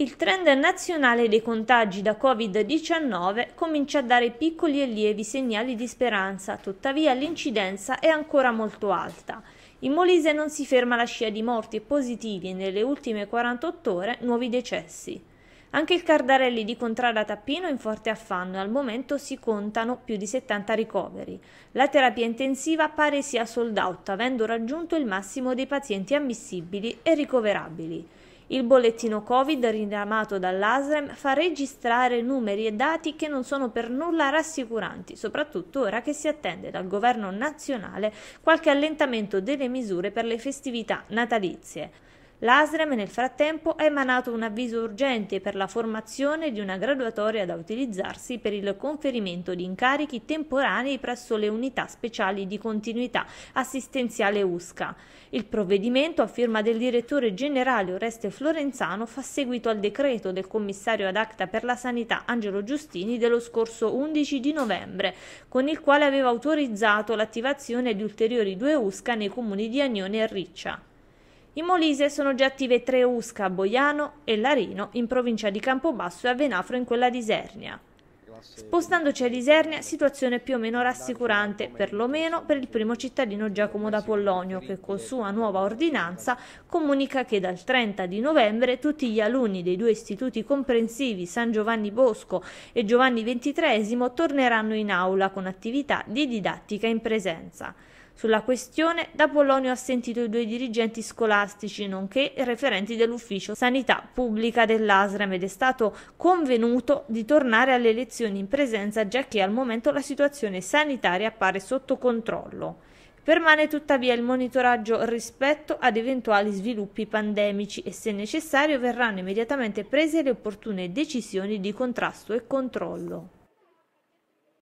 Il trend nazionale dei contagi da Covid-19 comincia a dare piccoli e lievi segnali di speranza, tuttavia l'incidenza è ancora molto alta. In Molise non si ferma la scia di morti e positivi e nelle ultime 48 ore nuovi decessi. Anche il Cardarelli di Contrada Tappino è in forte affanno e al momento si contano più di 70 ricoveri. La terapia intensiva pare sia sold out, avendo raggiunto il massimo dei pazienti ammissibili e ricoverabili. Il bollettino Covid rinamato dall'ASREM fa registrare numeri e dati che non sono per nulla rassicuranti, soprattutto ora che si attende dal governo nazionale qualche allentamento delle misure per le festività natalizie. L'ASREM nel frattempo ha emanato un avviso urgente per la formazione di una graduatoria da utilizzarsi per il conferimento di incarichi temporanei presso le unità speciali di continuità assistenziale USCA. Il provvedimento a firma del direttore generale Oreste Florenzano fa seguito al decreto del commissario ad acta per la sanità Angelo Giustini dello scorso 11 di novembre, con il quale aveva autorizzato l'attivazione di ulteriori due USCA nei comuni di Agnone e Riccia. In Molise sono già attive tre USCA a Boiano e Larino in provincia di Campobasso e a Venafro in quella di Isernia. Spostandoci a Isernia, situazione più o meno rassicurante, perlomeno per il primo cittadino Giacomo da Pollonio, che con sua nuova ordinanza comunica che dal 30 di novembre tutti gli alunni dei due istituti comprensivi San Giovanni Bosco e Giovanni XXIII torneranno in aula con attività di didattica in presenza. Sulla questione da Polonio ha sentito i due dirigenti scolastici, nonché referenti dell'Ufficio Sanità Pubblica dell'ASRAM ed è stato convenuto di tornare alle lezioni in presenza già che al momento la situazione sanitaria appare sotto controllo. Permane tuttavia il monitoraggio rispetto ad eventuali sviluppi pandemici e se necessario verranno immediatamente prese le opportune decisioni di contrasto e controllo.